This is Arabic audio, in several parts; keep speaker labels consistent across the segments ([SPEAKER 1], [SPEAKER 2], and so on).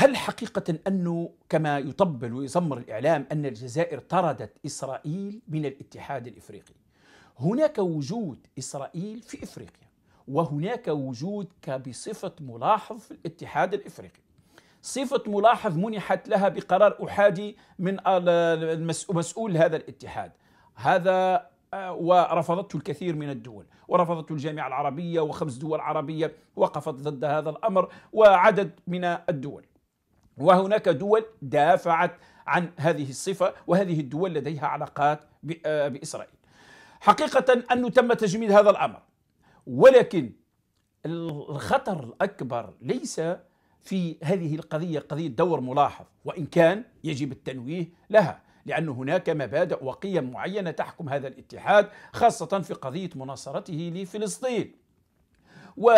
[SPEAKER 1] هل حقيقة أنه كما يطبل ويزمر الإعلام أن الجزائر طردت إسرائيل من الاتحاد الإفريقي هناك وجود إسرائيل في إفريقيا وهناك وجود بصفة ملاحظ في الاتحاد الإفريقي صفة ملاحظ منحت لها بقرار أحادي من مسؤول هذا الاتحاد هذا آه، ورفضته الكثير من الدول ورفضته الجامعة العربية وخمس دول عربية وقفت ضد هذا الأمر وعدد من الدول وهناك دول دافعت عن هذه الصفة وهذه الدول لديها علاقات آه، بإسرائيل حقيقة أنه تم تجميد هذا الأمر ولكن الخطر الأكبر ليس في هذه القضية قضية دور ملاحظ وإن كان يجب التنويه لها لأن هناك مبادئ وقيم معينة تحكم هذا الاتحاد خاصة في قضية مناصرته لفلسطين و...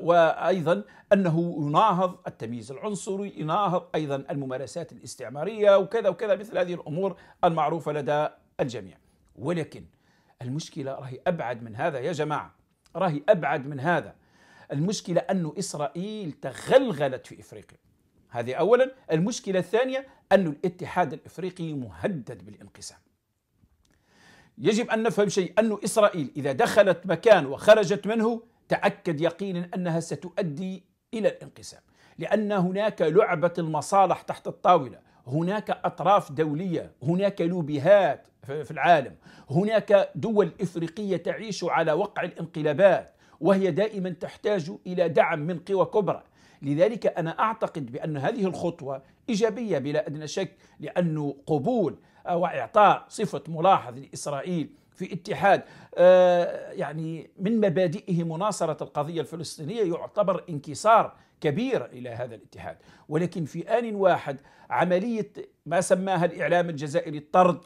[SPEAKER 1] وأيضا أنه يناهض التمييز العنصري يناهض أيضا الممارسات الاستعمارية وكذا وكذا مثل هذه الأمور المعروفة لدى الجميع ولكن المشكلة راهي أبعد من هذا يا جماعة راهي أبعد من هذا المشكلة أن إسرائيل تغلغلت في إفريقيا هذه أولا المشكلة الثانية أن الاتحاد الإفريقي مهدد بالانقسام يجب أن نفهم شيء أن إسرائيل إذا دخلت مكان وخرجت منه تأكد يقينا أنها ستؤدي إلى الانقسام لأن هناك لعبة المصالح تحت الطاولة هناك أطراف دولية هناك لوبيهات في العالم هناك دول إفريقية تعيش على وقع الانقلابات وهي دائما تحتاج إلى دعم من قوى كبرى لذلك أنا أعتقد بأن هذه الخطوة إيجابية بلا أدنى شك لأنه قبول وإعطاء صفة ملاحظ لإسرائيل في اتحاد آه، يعني من مبادئه مناصرة القضية الفلسطينية يعتبر انكسار كبير إلى هذا الاتحاد ولكن في آن واحد عملية ما سماها الإعلام الجزائري الطرد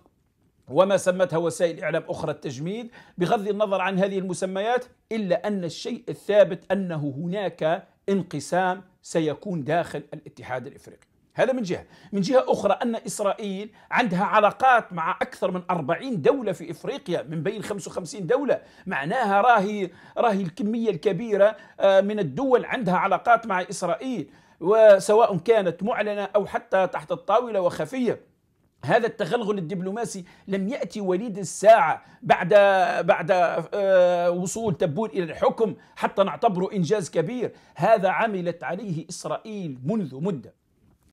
[SPEAKER 1] وما سمتها وسائل إعلام أخرى التجميد بغض النظر عن هذه المسميات إلا أن الشيء الثابت أنه هناك انقسام سيكون داخل الاتحاد الإفريقي هذا من جهة من جهة أخرى أن إسرائيل عندها علاقات مع أكثر من 40 دولة في إفريقيا من بين 55 دولة معناها راهي, راهي الكمية الكبيرة آه، من الدول عندها علاقات مع إسرائيل وسواء كانت معلنة أو حتى تحت الطاولة وخفية هذا التغلغل الدبلوماسي لم ياتي وليد الساعه بعد بعد آه، وصول تبون الى الحكم حتى نعتبره انجاز كبير، هذا عملت عليه اسرائيل منذ مده.